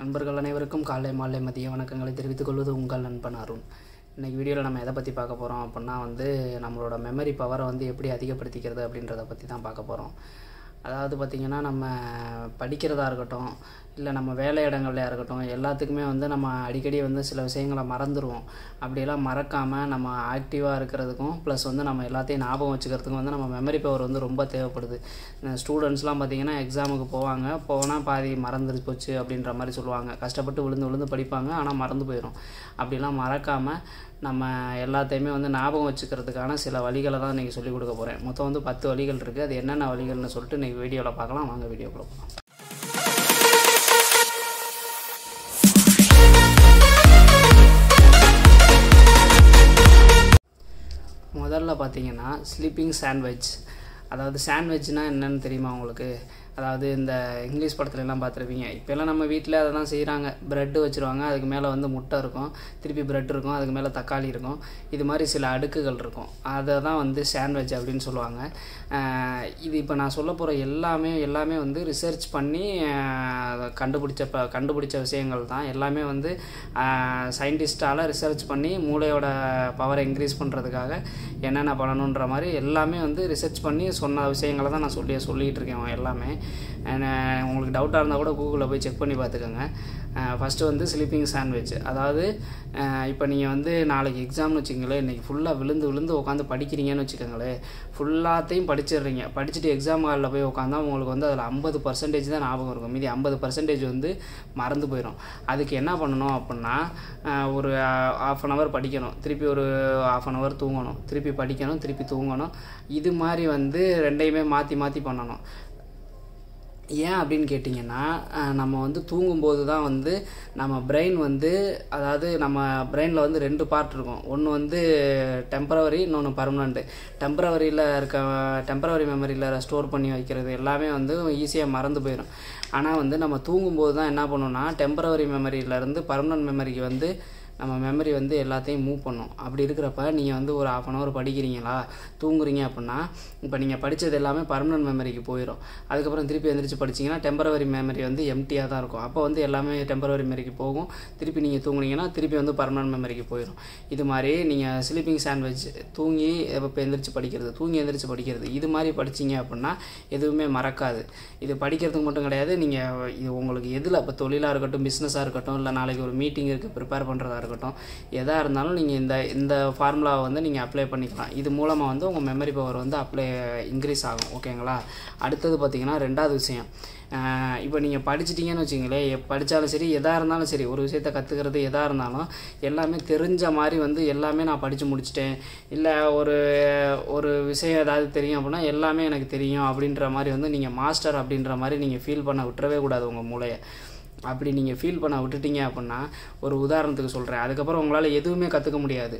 நண்பர்கள் அனைவருக்கும் காலை மாலை மதிய வணக்கங்களை தெரிவித்துக் கொள்வது உங்கள் நண்பன் அருண் இன்றைக்கி வீடியோவில் நம்ம எதை பற்றி பார்க்க போகிறோம் அப்படின்னா வந்து நம்மளோட மெமரி பவரை வந்து எப்படி அதிகப்படுத்திக்கிறது அப்படின்றத பற்றி தான் பார்க்க போகிறோம் அதாவது பார்த்திங்கன்னா நம்ம படிக்கிறதா இருக்கட்டும் இல்லை நம்ம வேலை இடங்கள்லையாக இருக்கட்டும் எல்லாத்துக்குமே வந்து நம்ம அடிக்கடி வந்து சில விஷயங்களை மறந்துடுவோம் அப்படியெல்லாம் மறக்காமல் நம்ம ஆக்டிவாக இருக்கிறதுக்கும் ப்ளஸ் வந்து நம்ம எல்லாத்தையும் ஞாபகம் வச்சுக்கிறதுக்கும் வந்து நம்ம மெமரி பவர் வந்து ரொம்ப தேவைப்படுது ஸ்டூடெண்ட்ஸ்லாம் பார்த்திங்கன்னா எக்ஸாமுக்கு போவாங்க போனால் பாதி மறந்துருச்சு போச்சு அப்படின்ற மாதிரி சொல்லுவாங்க கஷ்டப்பட்டு விழுந்து விழுந்து படிப்பாங்க ஆனால் மறந்து போயிடும் அப்படிலாம் மறக்காமல் நம்ம எல்லாத்தையுமே வந்து ஞாபகம் வச்சுக்கிறதுக்கான சில வழிகளை தான் இன்றைக்கி சொல்லிக் கொடுக்க போகிறேன் மொத்தம் வந்து பத்து வழிகள் இருக்குது அது என்னென்ன வழிகள்னு சொல்லிட்டு இன்றைக்கி வீடியோவில் பார்க்கலாம் வாங்க வீடியோ போகலாம் முதல்ல பார்த்தீங்கன்னா ஸ்லீப்பிங் சாண்ட்விச் அதாவது சாண்ட்விச்னால் என்னென்னு தெரியுமா உங்களுக்கு அதாவது இந்த இங்கிலீஷ் எல்லாம் பார்த்துருப்பீங்க இப்போல்லாம் நம்ம வீட்டில் அதை தான் செய்கிறாங்க ப்ரெட்டு வச்சுருவாங்க அதுக்கு மேலே வந்து முட்டை இருக்கும் திருப்பி ப்ரெட் இருக்கும் அதுக்கு மேலே தக்காளி இருக்கும் இது மாதிரி சில அடுக்குகள் இருக்கும் அதை தான் வந்து சாண்ட்விச் அப்படின்னு சொல்லுவாங்க இது இப்போ நான் சொல்ல போகிற எல்லாமே எல்லாமே வந்து ரிசர்ச் பண்ணி கண்டுபிடிச்ச ப கண்டுபிடிச்ச விஷயங்கள் தான் எல்லாமே வந்து சயின்டிஸ்டால் ரிசர்ச் பண்ணி மூளையோட பவரை இன்க்ரீஸ் பண்ணுறதுக்காக என்னென்ன பண்ணணுன்ற மாதிரி எல்லாமே வந்து ரிசர்ச் பண்ணி சொன்ன விஷயங்களை தான் நான் சொல்லி சொல்லிகிட்டு இருக்கேன் எல்லாமே Uh, உங்களுக்கு டவுட்டாக இருந்தால் கூட கூகுளில் போய் செக் பண்ணி பார்த்துக்கோங்க ஃபஸ்ட்டு uh, வந்து ஸ்லீப்பிங் சாண்ட்விச் அதாவது uh, இப்போ நீங்கள் வந்து நாளைக்கு எக்ஸாம்னு வச்சுக்கோங்களேன் இன்றைக்கி ஃபுல்லாக விழுந்து விழுந்து உட்காந்து படிக்கிறீங்கன்னு வச்சுக்கோங்களேன் ஃபுல்லாத்தையும் படிச்சிடுறீங்க படிச்சுட்டு எக்ஸாம் ஹாலில் போய் உட்காந்தா உங்களுக்கு வந்து அதில் ஐம்பது பர்சன்டேஜ் தான் ஞாபகம் இருக்கும் மீதி ஐம்பது பர்சன்டேஜ் வந்து மறந்து போயிடும் அதுக்கு என்ன பண்ணணும் அப்படின்னா ஒரு ஆஃப் அன் ஹவர் படிக்கணும் திருப்பி ஒரு ஆஃப் அன் ஹவர் தூங்கணும் திருப்பி படிக்கணும் திருப்பி தூங்கணும் இது மாதிரி வந்து ரெண்டையுமே மாற்றி மாற்றி பண்ணணும் ஏன் அப்படின்னு கேட்டிங்கன்னா நம்ம வந்து தூங்கும்போது தான் வந்து நம்ம பிரெயின் வந்து அதாவது நம்ம பிரெயினில் வந்து ரெண்டு பார்ட் இருக்கும் ஒன்று வந்து டெம்பரவரி இன்னொன்று பர்மனண்ட்டு டெம்பரவரியில் இருக்க டெம்பரவரி மெமரியில் ஸ்டோர் பண்ணி வைக்கிறது எல்லாமே வந்து ஈஸியாக மறந்து போயிடும் ஆனால் வந்து நம்ம தூங்கும்போது தான் என்ன பண்ணோன்னா டெம்பரவரி மெமரியிலேருந்து பர்மனன்ட் மெமரிக்கு வந்து நம்ம மெமரி வந்து எல்லாத்தையும் மூவ் பண்ணும் அப்படி இருக்கிறப்ப நீங்கள் வந்து ஒரு ஆஃப் அன் ஹவர் படிக்கிறீங்களா தூங்குறீங்க அப்படின்னா இப்போ நீங்கள் படித்தது எல்லாமே பர்மனன்ட் மெமரிக்கு போயிடும் அதுக்கப்புறம் திருப்பி எந்திரிச்சு படிச்சிங்கன்னா டெம்பரவரி மெமரி வந்து எம்டியாக தான் இருக்கும் அப்போ வந்து எல்லாமே டெம்பரவரி மெமரிக்கு போகும் திருப்பி நீங்கள் தூங்குனீங்கன்னா திருப்பி வந்து பர்மனன்ட் மெமரிக்கு போயிடும் இது மாதிரி நீங்கள் ஸ்லீப்பிங் சாண்ட்விச் தூங்கி இப்போ எந்திரிச்சு படிக்கிறது தூங்கி எந்திரிச்சு படிக்கிறது இது மாதிரி படிச்சிங்க அப்படின்னா எதுவுமே மறக்காது இது படிக்கிறதுக்கு மட்டும் கிடையாது நீங்கள் இது உங்களுக்கு எதில் இப்போ தொழிலாக இருக்கட்டும் பிஸ்னஸாக இருக்கட்டும் இல்லை நாளைக்கு ஒரு மீட்டிங் இருக்குது ப்ரிப்பேர் பண்ணுறதா இருக்கட்டும் எதாக இருந்தாலும் நீங்கள் இந்த இந்த ஃபார்முலாவை வந்து நீங்கள் அப்ளை பண்ணிக்கலாம் இது மூலமாக வந்து உங்கள் மெமரி பவர் வந்து அப்ளை இன்க்ரீஸ் ஆகும் ஓகேங்களா அடுத்தது பார்த்திங்கன்னா ரெண்டாவது விஷயம் இப்போ நீங்கள் படிச்சிட்டிங்கன்னு வச்சிங்களேன் படித்தாலும் சரி எதாக இருந்தாலும் சரி ஒரு விஷயத்தை கற்றுக்கிறது எதாக இருந்தாலும் எல்லாமே தெரிஞ்ச மாதிரி வந்து எல்லாமே நான் படித்து முடிச்சிட்டேன் இல்லை ஒரு ஒரு விஷயம் ஏதாவது தெரியும் அப்படின்னா எல்லாமே எனக்கு தெரியும் அப்படின்ற மாதிரி வந்து நீங்கள் மாஸ்டர் அப்படின்ற மாதிரி நீங்கள் ஃபீல் பண்ண விட்டுறவே கூடாது உங்கள் மூளையை அப்படி நீங்கள் ஃபீல் பண்ண விட்டுட்டீங்க அப்படின்னா ஒரு உதாரணத்துக்கு சொல்கிறேன் அதுக்கப்புறம் உங்களால் எதுவுமே கற்றுக்க முடியாது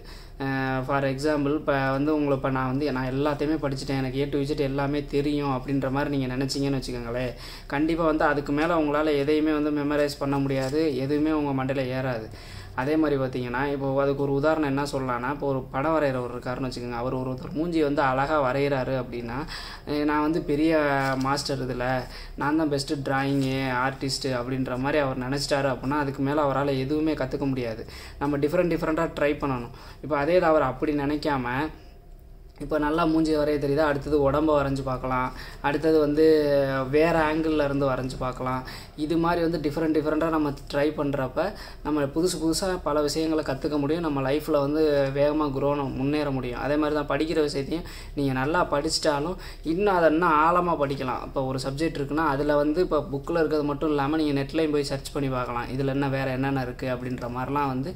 ஃபார் எக்ஸாம்பிள் இப்போ வந்து உங்களை இப்போ நான் வந்து நான் எல்லாத்தையுமே படிச்சுட்டேன் எனக்கு ஏ டு விஜிட் எல்லாமே தெரியும் அப்படின்ற மாதிரி நீங்கள் நினச்சிங்கன்னு வச்சுக்கோங்களேன் கண்டிப்பாக வந்து அதுக்கு மேலே உங்களால் எதையுமே வந்து மெமரைஸ் பண்ண முடியாது எதுவுமே உங்கள் மண்டையில் ஏறாது அதே மாதிரி பார்த்தீங்கன்னா இப்போ அதுக்கு ஒரு உதாரணம் என்ன சொல்லலாம்னா இப்போ ஒரு படம் வரைகிறவர் இருக்காருன்னு வச்சுக்கோங்க அவர் ஒரு ஒருத்தர் மூஞ்சி வந்து அழகாக வரைகிறாரு அப்படின்னா நான் வந்து பெரிய மாஸ்டர் இதில் நான் தான் பெஸ்ட்டு ட்ராயிங்கு ஆர்டிஸ்ட்டு அப்படின்ற மாதிரி அவர் நினச்சிட்டாரு அப்படின்னா அதுக்கு மேலே அவரால் எதுவுமே கற்றுக்க முடியாது நம்ம டிஃப்ரெண்ட் டிஃப்ரெண்ட்டாக ட்ரை பண்ணணும் இப்போ அதே அவர் அப்படி நினைக்காம இப்போ நல்லா மூஞ்சி வரைய தெரியுதா அடுத்தது உடம்ப வரைஞ்சி பார்க்கலாம் அடுத்தது வந்து வேறு ஆங்கிளில் இருந்து வரைஞ்சி பார்க்கலாம் இது மாதிரி வந்து டிஃப்ரெண்ட் டிஃப்ரெண்ட்டாக நம்ம ட்ரை பண்ணுறப்ப நம்ம புதுசு புதுசாக பல விஷயங்களை கற்றுக்க முடியும் நம்ம லைஃப்பில் வந்து வேகமாக குரோணும் முன்னேற முடியும் அதே மாதிரி தான் படிக்கிற விஷயத்தையும் நீங்கள் நல்லா படிச்சிட்டாலும் இன்னும் அதை இன்னும் ஆழமாக படிக்கலாம் இப்போ ஒரு சப்ஜெக்ட் இருக்குன்னா அதில் வந்து இப்போ புக்கில் இருக்கிறது மட்டும் இல்லாமல் நீங்கள் நெட்லையும் போய் சர்ச் பண்ணி பார்க்கலாம் இதில் என்ன வேறு என்னென்ன இருக்குது அப்படின்ற மாதிரிலாம் வந்து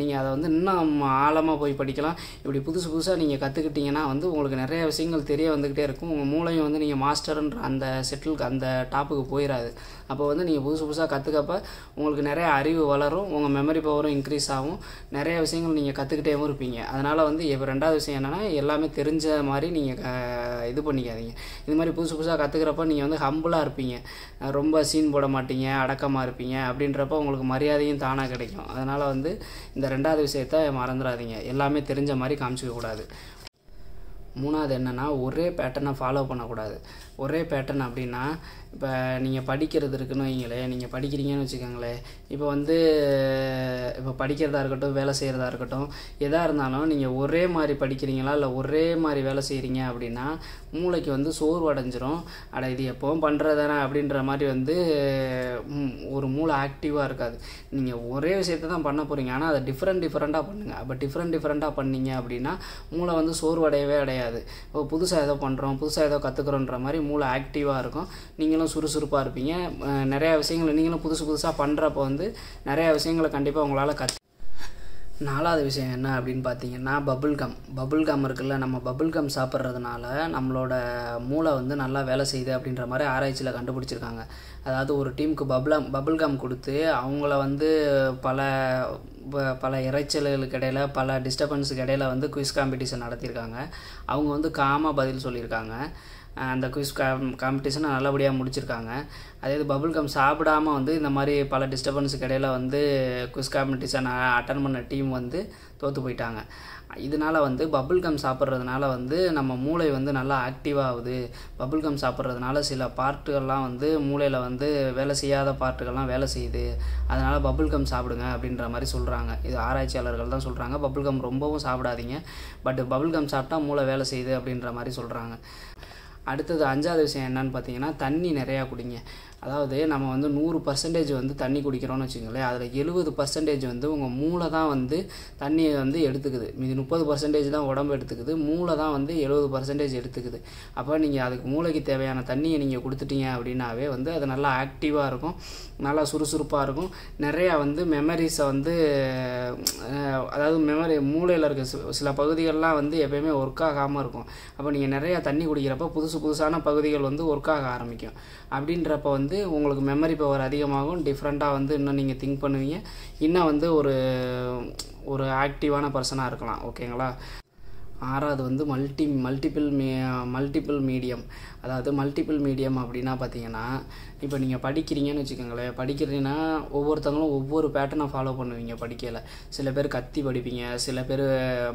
நீங்கள் அதை வந்து இன்னும் ஆழமாக போய் படிக்கலாம் இப்படி புதுசு புதுசாக நீங்கள் கற்றுக்கிட்டிங்கன்னா வந்து உங்களுக்கு நிறைய விஷயங்கள் தெரிய வந்துக்கிட்டே இருக்கும் உங்கள் மூளையும் வந்து நீங்கள் மாஸ்டருன்ற அந்த செட்டிலுக்கு அந்த டாப்புக்கு போயிடாது அப்போ வந்து நீங்கள் புதுசு புதுசாக கற்றுக்கப்ப உங்களுக்கு நிறைய அறிவு வளரும் உங்கள் மெமரி பவரும் இன்க்ரீஸ் ஆகும் நிறைய விஷயங்கள் நீங்கள் கற்றுக்கிட்டேவும் இருப்பீங்க அதனால் வந்து இப்போ ரெண்டாவது விஷயம் என்னென்னா எல்லாமே தெரிஞ்ச மாதிரி நீங்கள் இது பண்ணிக்காதீங்க இது மாதிரி புதுசு புதுசாக கற்றுக்கிறப்ப நீங்கள் வந்து ஹம்புளாக இருப்பீங்க ரொம்ப சீன் போட மாட்டீங்க அடக்கமாக இருப்பீங்க அப்படின்றப்ப உங்களுக்கு மரியாதையும் தானாக கிடைக்கும் அதனால் வந்து இந்த ரெண்டாவது விஷயத்த மறந்துடாதீங்க எல்லாமே தெரிஞ்ச மாதிரி காமிச்சிக்க கூடாது மூணாவது என்னென்னா ஒரே பேட்டர்னை ஃபாலோ பண்ணக்கூடாது ஒரே பேட்டர்ன் அப்படின்னா இப்போ நீங்கள் படிக்கிறது இருக்குன்னு வைங்களேன் நீங்கள் படிக்கிறீங்கன்னு வச்சுக்கோங்களேன் இப்போ வந்து இப்போ படிக்கிறதா இருக்கட்டும் வேலை செய்கிறதா இருக்கட்டும் எதாக இருந்தாலும் நீங்கள் ஒரே மாதிரி படிக்கிறீங்களா இல்லை ஒரே மாதிரி வேலை செய்கிறீங்க அப்படின்னா மூளைக்கு வந்து சோர்வு அடைஞ்சிரும் அட இது எப்போவும் பண்ணுறதானே அப்படின்ற மாதிரி வந்து ஒரு மூளை ஆக்டிவாக இருக்காது நீங்கள் ஒரே விஷயத்தை தான் பண்ண போகிறீங்க ஆனால் அதை டிஃப்ரெண்ட் டிஃப்ரெண்ட்டாக பண்ணுங்கள் அப்போ டிஃப்ரெண்ட் டிஃப்ரெண்ட்டாக பண்ணீங்க அப்படின்னா மூளை வந்து சோர்வடையவே அடையாது இப்போ புதுசாக ஏதோ பண்ணுறோம் புதுசாக ஏதோ கற்றுக்குறோன்ற மாதிரி மூளை ஆக்டிவாக இருக்கும் நீங்களும் சுறுசுறுப்பாக இருப்பீங்க நிறையா விஷயங்களை நீங்களும் புதுசு புதுசாக பண்ணுறப்போ வந்து நிறையா விஷயங்களை கண்டிப்பாக உங்களால் கற்று நாலாவது விஷயம் என்ன அப்படின்னு பார்த்தீங்கன்னா பபுள் கம் பபுள் கம் இருக்குல்ல நம்ம பபுள் கம் சாப்பிட்றதுனால நம்மளோட மூளை வந்து நல்லா வேலை செய்யுது அப்படின்ற மாதிரி ஆராய்ச்சியில் கண்டுபிடிச்சிருக்காங்க அதாவது ஒரு டீமுக்கு பபுளம் பபுள் கம் கொடுத்து அவங்கள வந்து பல பல இறைச்சல்களுக்கு இடையில் பல டிஸ்டர்பன்ஸுக்கு இடையில் வந்து குவிஸ் காம்படிஷன் நடத்தியிருக்காங்க அவங்க வந்து காமாக பதில் சொல்லியிருக்காங்க அந்த குவிஸ் காம்படிஷனை நல்லபடியாக முடிச்சிருக்காங்க அதே இது பபுள் கம் சாப்பிடாமல் வந்து இந்த மாதிரி பல டிஸ்டர்பன்ஸுக்கு இடையில் வந்து குவிஸ் காம்படிஷன் அட்டன் பண்ண டீம் வந்து தோற்று போயிட்டாங்க இதனால் வந்து பபுள் கம் சாப்பிட்றதுனால வந்து நம்ம மூளை வந்து நல்லா ஆக்டிவ் ஆகுது பபுள் கம் சாப்பிட்றதுனால சில பார்ட்டுகள்லாம் வந்து மூளையில் வந்து வேலை செய்யாத பார்ட்டுகள்லாம் வேலை செய்யுது அதனால் பபுள் கம் சாப்பிடுங்க அப்படின்ற மாதிரி சொல்கிறாங்க இது ஆராய்ச்சியாளர்கள் தான் சொல்கிறாங்க பபுள் கம் ரொம்பவும் சாப்பிடாதீங்க பட் பபுள் கம் சாப்பிட்டா மூளை வேலை செய்யுது அப்படின்ற மாதிரி சொல்கிறாங்க அடுத்தது அஞ்சாவது விஷயம் என்னன்னு பார்த்தீங்கன்னா தண்ணி நிறையா குடிங்க அதாவது நம்ம வந்து நூறு பர்சன்டேஜ் வந்து தண்ணி குடிக்கிறோம்னு வச்சுக்கோங்களேன் அதில் எழுபது பர்சன்டேஜ் வந்து உங்கள் மூளை தான் வந்து தண்ணியை வந்து எடுத்துக்குது மீது முப்பது பர்சன்டேஜ் தான் உடம்பு எடுத்துக்குது மூளை தான் வந்து எழுபது பர்சன்டேஜ் எடுத்துக்குது அப்போ நீங்கள் அதுக்கு மூளைக்கு தேவையான தண்ணியை நீங்கள் கொடுத்துட்டீங்க அப்படின்னாவே வந்து அது நல்லா ஆக்டிவாக இருக்கும் நல்லா சுறுசுறுப்பாக இருக்கும் நிறையா வந்து மெமரிஸை வந்து அதாவது மெமரி மூளையில் இருக்க சில பகுதிகள்லாம் வந்து எப்பயுமே ஒர்க் ஆகாமல் இருக்கும் அப்போ நீங்கள் நிறையா தண்ணி குடிக்கிறப்ப புதுசு புதுசான பகுதிகள் வந்து ஒர்க் ஆக ஆரம்பிக்கும் அப்படின்றப்ப வந்து வந்து உங்களுக்கு மெமரி பவர் அதிகமாகும் டிஃப்ரெண்ட்டாக வந்து இன்னும் நீங்கள் திங்க் பண்ணுவீங்க இன்னும் வந்து ஒரு ஒரு ஆக்டிவான பர்சனாக இருக்கலாம் ஓகேங்களா ஆறாவது வந்து மல்டி மல்டிபிள் மீ மல்டிபிள் மீடியம் அதாவது மல்டிபிள் மீடியம் அப்படின்னா பார்த்தீங்கன்னா இப்போ நீங்கள் படிக்கிறீங்கன்னு வச்சுக்கோங்களேன் படிக்கிறீங்கன்னா ஒவ்வொருத்தவங்களும் ஒவ்வொரு பேட்டர்னை ஃபாலோ பண்ணுவீங்க படிக்கையில் சில பேர் கத்தி படிப்பீங்க சில பேர்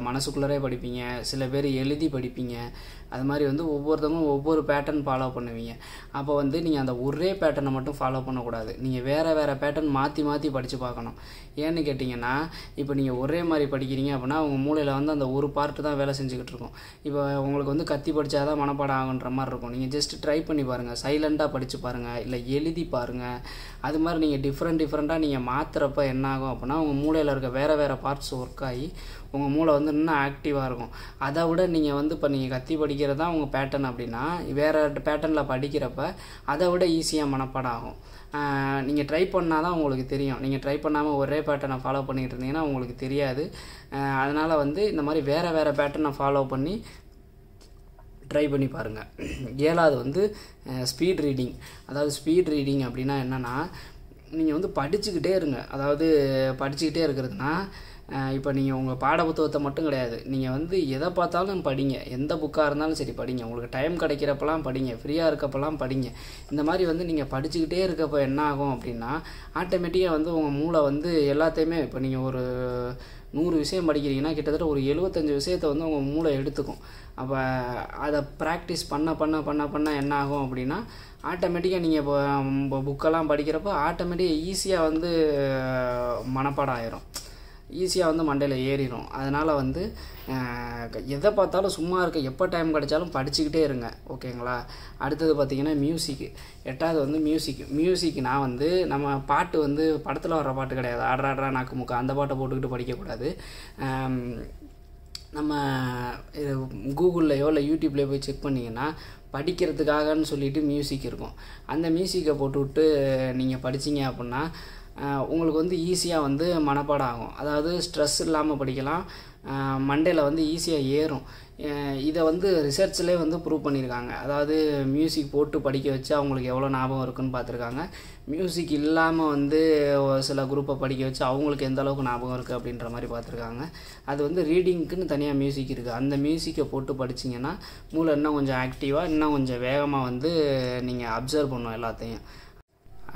மனசுக்குள்ளரே படிப்பீங்க சில பேர் எழுதி படிப்பீங்க அது மாதிரி வந்து ஒவ்வொருத்தவங்களும் ஒவ்வொரு பேட்டர்ன் ஃபாலோ பண்ணுவீங்க அப்போ வந்து நீங்கள் அந்த ஒரே பேட்டர்னை மட்டும் ஃபாலோ பண்ணக்கூடாது நீங்கள் வேறு வேறு பேட்டர்ன் மாற்றி மாற்றி படித்து பார்க்கணும் ஏன்னு கேட்டிங்கன்னா இப்போ நீங்கள் ஒரே மாதிரி படிக்கிறீங்க அப்படின்னா உங்கள் மூளையில் வந்து அந்த ஒரு பார்ட்டு தான் வேலை செஞ்சுக்கிட்டு இருக்கும் இப்போ உங்களுக்கு வந்து கத்தி படித்தா தான் மனப்பாடம் ஆகுன்ற மாதிரி இருக்கும் நீங்கள் ஜஸ்ட் ட்ரை பண்ணி பாருங்கள் சைலண்ட்டாக படித்து பாருங்கள் இல்லை இல்லை எழுதி பாருங்கள் அது மாதிரி நீங்கள் டிஃப்ரெண்ட் டிஃப்ரெண்ட்டாக நீங்கள் மாற்றுறப்ப என்ன ஆகும் அப்படின்னா உங்கள் மூளையில் இருக்க வேறு வேறு பார்ட்ஸ் ஒர்க் ஆகி உங்கள் மூளை வந்து இன்னும் ஆக்டிவாக இருக்கும் அதை விட நீங்கள் வந்து இப்போ நீங்கள் கத்தி படிக்கிறது தான் உங்கள் பேட்டர்ன் அப்படின்னா வேறு பேட்டர்னில் படிக்கிறப்ப அதை விட ஈஸியாக மனப்பாடம் ஆகும் நீங்கள் ட்ரை பண்ணால் தான் உங்களுக்கு தெரியும் நீங்கள் ட்ரை பண்ணாமல் ஒரே பேட்டர்னை ஃபாலோ பண்ணிகிட்டு இருந்தீங்கன்னா உங்களுக்கு தெரியாது அதனால் வந்து இந்த மாதிரி வேறு வேறு பேட்டர்னை ஃபாலோ பண்ணி ட்ரை பண்ணி பாருங்கள் ஏழாவது வந்து ஸ்பீட் ரீடிங் அதாவது ஸ்பீட் ரீடிங் அப்படின்னா என்னென்னா நீங்கள் வந்து படிச்சுக்கிட்டே இருங்க அதாவது படிச்சுக்கிட்டே இருக்கிறதுனா இப்போ நீங்கள் உங்கள் பாட புத்தகத்தை மட்டும் கிடையாது நீங்கள் வந்து எதை பார்த்தாலும் படிங்க எந்த புக்காக இருந்தாலும் சரி படிங்க உங்களுக்கு டைம் கிடைக்கிறப்பெல்லாம் படிங்க ஃப்ரீயாக இருக்கப்பெல்லாம் படிங்க இந்த மாதிரி வந்து நீங்கள் படிச்சுக்கிட்டே இருக்கப்போ என்ன ஆகும் அப்படின்னா ஆட்டோமேட்டிக்காக வந்து உங்கள் மூளை வந்து எல்லாத்தையுமே இப்போ நீங்கள் ஒரு நூறு விஷயம் படிக்கிறீங்கன்னா கிட்டத்தட்ட ஒரு எழுபத்தஞ்சு விஷயத்தை வந்து உங்கள் மூளை எடுத்துக்கும் அப்போ அதை ப்ராக்டிஸ் பண்ண பண்ண பண்ண பண்ண என்ன ஆகும் அப்படின்னா ஆட்டோமேட்டிக்காக நீங்கள் இப்போ புக்கெல்லாம் படிக்கிறப்போ ஆட்டோமேட்டிக்காக ஈஸியாக வந்து மனப்பாடம் ஆயிரும் ஈஸியாக வந்து மண்டையில் ஏறிடும் அதனால் வந்து எதை பார்த்தாலும் சும்மா இருக்க எப்போ டைம் கிடைச்சாலும் படிச்சுக்கிட்டே இருங்க ஓகேங்களா அடுத்தது பார்த்திங்கன்னா மியூசிக்கு எட்டாவது வந்து மியூசிக் நான் வந்து நம்ம பாட்டு வந்து படத்தில் வர்ற பாட்டு கிடையாது ஆடுறா ஆடுறா நாக்கு முக்கா அந்த பாட்டை போட்டுக்கிட்டு படிக்கக்கூடாது நம்ம இது கூகுள்லையோ இல்லை யூடியூப்லேயோ போய் செக் பண்ணிங்கன்னா படிக்கிறதுக்காகன்னு சொல்லிட்டு மியூசிக் இருக்கும் அந்த மியூசிக்கை போட்டுவிட்டு நீங்கள் படித்தீங்க அப்படின்னா உங்களுக்கு வந்து ஈஸியாக வந்து மனப்பாடம் ஆகும் அதாவது ஸ்ட்ரெஸ் இல்லாமல் படிக்கலாம் மண்டேல வந்து ஈஸியாக ஏறும் இதை வந்து ரிசர்ச்லேயே வந்து ப்ரூவ் பண்ணியிருக்காங்க அதாவது மியூசிக் போட்டு படிக்க வச்சு அவங்களுக்கு எவ்வளோ ஞாபகம் இருக்குன்னு பார்த்துருக்காங்க மியூசிக் இல்லாமல் வந்து சில குரூப்பை படிக்க வச்சு அவங்களுக்கு எந்த அளவுக்கு ஞாபகம் இருக்குது அப்படின்ற மாதிரி பார்த்துருக்காங்க அது வந்து ரீடிங்க்குன்னு தனியாக மியூசிக் இருக்குது அந்த மியூசிக்கை போட்டு படிச்சிங்கன்னா மூளை இன்னும் கொஞ்சம் ஆக்டிவாக இன்னும் கொஞ்சம் வேகமாக வந்து நீங்கள் அப்சர்வ் பண்ணும் எல்லாத்தையும்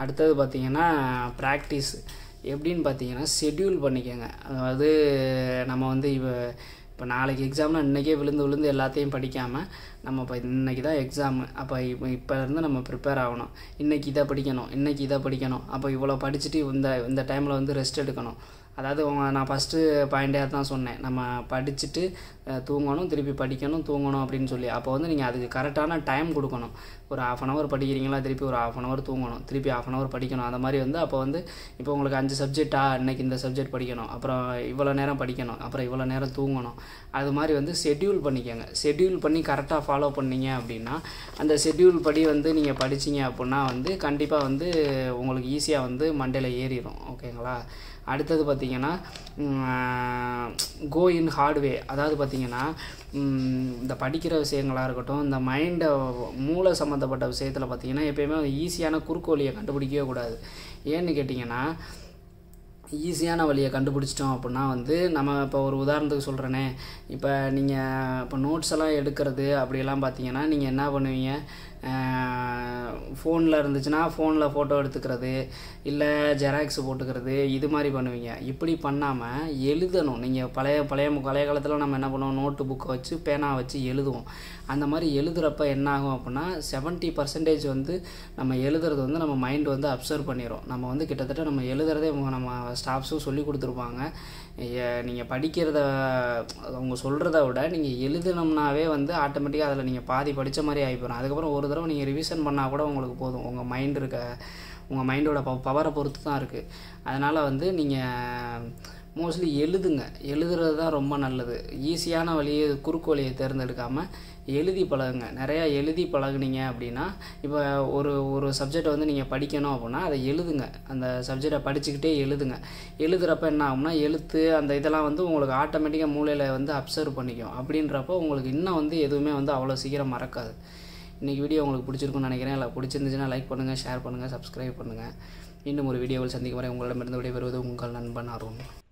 அடுத்தது பார்த்திங்கன்னா ப்ராக்டிஸ் எப்படின்னு பார்த்தீங்கன்னா ஷெட்யூல் பண்ணிக்கோங்க அதாவது நம்ம வந்து இப்போ இப்போ நாளைக்கு எக்ஸாம்னால் இன்றைக்கே விழுந்து விழுந்து எல்லாத்தையும் படிக்காமல் நம்ம இப்போ இன்றைக்கி தான் எக்ஸாமு அப்போ இப்போ இப்போலேருந்து நம்ம ப்ரிப்பேர் ஆகணும் இன்றைக்கி இதை படிக்கணும் இன்றைக்கி இதை படிக்கணும் அப்போ இவ்வளோ படிச்சுட்டு இந்த இந்த டைமில் வந்து ரெஸ்ட் எடுக்கணும் அதாவது நான் ஃபஸ்ட்டு பாயிண்டே தான் சொன்னேன் நம்ம படிச்சுட்டு தூங்கணும் திருப்பி படிக்கணும் தூங்கணும் அப்படின்னு சொல்லி அப்போ வந்து நீங்கள் அதுக்கு கரெக்டான டைம் கொடுக்கணும் ஒரு ஆஃப் அன் ஹவர் படிக்கிறீங்களா திருப்பி ஒரு ஆஃப் அன் ஹவர் தூங்கணும் திருப்பி ஆஃப் அன் ஹவர் படிக்கணும் அந்த மாதிரி வந்து அப்போ வந்து இப்போ உங்களுக்கு அஞ்சு சப்ஜெக்டா இன்றைக்கி இந்த சப்ஜெக்ட் படிக்கணும் அப்புறம் இவ்வளோ நேரம் படிக்கணும் அப்புறம் இவ்வளோ நேரம் தூங்கணும் அது மாதிரி வந்து ஷெட்யூல் பண்ணிக்கோங்க ஷெட்யூல் பண்ணி கரெக்டாக ஃபாலோ பண்ணீங்க அப்படின்னா அந்த ஷெட்யூல் படி வந்து நீங்கள் படித்தீங்க அப்படின்னா வந்து கண்டிப்பாக வந்து உங்களுக்கு ஈஸியாக வந்து மண்டையில் ஏறிடும் ஓகேங்களா அடுத்தது பார்த்திங்கன்னா கோ இன் ஹார்ட்வே அதாவது பார்த்திங்கன்னா இந்த படிக்கிற விஷயங்களாக இருக்கட்டும் இந்த மைண்டை மூளை சம்மந்தப்பட்ட விஷயத்தில் பார்த்திங்கன்னா எப்போயுமே ஈஸியான வழியை கண்டுபிடிக்கவே கூடாது ஏன்னு கேட்டிங்கன்னா ஈஸியான வழியை கண்டுபிடிச்சிட்டோம் அப்படின்னா வந்து நம்ம இப்போ ஒரு உதாரணத்துக்கு சொல்கிறேனே இப்போ நீங்கள் இப்போ நோட்ஸ் எல்லாம் எடுக்கிறது அப்படியெல்லாம் பார்த்தீங்கன்னா நீங்கள் என்ன பண்ணுவீங்க ஃபோனில் இருந்துச்சுன்னா ஃபோனில் ஃபோட்டோ எடுத்துக்கிறது இல்லை ஜெராக்ஸ் போட்டுக்கிறது இது மாதிரி பண்ணுவீங்க இப்படி பண்ணாமல் எழுதணும் நீங்கள் பழைய பழைய பழைய காலத்தில் நம்ம என்ன பண்ணுவோம் நோட்டு புக்கை வச்சு பேனா வச்சு எழுதுவோம் அந்த மாதிரி எழுதுகிறப்ப என்ன ஆகும் அப்படின்னா செவன்ட்டி பர்சன்டேஜ் வந்து நம்ம எழுதுறது வந்து நம்ம மைண்ட் வந்து அப்சர்வ் பண்ணிடும் நம்ம வந்து கிட்டத்தட்ட நம்ம எழுதுறதே நம்ம ஸ்டாஃப்ஸும் சொல்லி கொடுத்துருப்பாங்க நீங்கள் படிக்கிறத அவங்க சொல்கிறத விட நீங்கள் எழுதினோம்னாவே வந்து ஆட்டோமேட்டிக்காக அதில் நீங்கள் பாதி படித்த மாதிரி ஆகி போகிறோம் அதுக்கப்புறம் ஒரு தடவை நீங்கள் ரிவிஷன் பண்ணால் கூட உங்களுக்கு போதும் உங்கள் மைண்ட் இருக்க உங்கள் மைண்டோட பவரை பொறுத்து தான் இருக்குது அதனால் வந்து நீங்கள் மோஸ்ட்லி எழுதுங்க எழுதுறது தான் ரொம்ப நல்லது ஈஸியான வழியை குறுக்கு வழியை தேர்ந்தெடுக்காமல் எழுதி பழகுங்க நிறையா எழுதி பழகுனீங்க அப்படின்னா இப்போ ஒரு ஒரு சப்ஜெக்டை வந்து நீங்கள் படிக்கணும் அப்படின்னா அதை எழுதுங்க அந்த சப்ஜெக்டை படிச்சுக்கிட்டே எழுதுங்க எழுதுகிறப்ப என்ன ஆகும்னா எழுத்து அந்த இதெல்லாம் வந்து உங்களுக்கு ஆட்டோமேட்டிக்காக மூளையில் வந்து அப்சர்வ் பண்ணிக்கும் அப்படின்றப்போ உங்களுக்கு இன்னும் வந்து எதுவுமே வந்து அவ்வளோ சீக்கிரம் மறக்காது இன்றைக்கி வீடியோ உங்களுக்கு பிடிச்சிருக்குன்னு நினைக்கிறேன் இல்லை பிடிச்சிருந்துச்சுன்னா லைக் பண்ணுங்கள் ஷேர் பண்ணுங்கள் சப்ஸ்கிரைப் பண்ணுங்கள் இன்னும் ஒரு வீடியோவில் சந்திக்கும் வரை உங்களிடமிருந்து விடைபெறுவது உங்கள் நண்பன் ஆர்வம்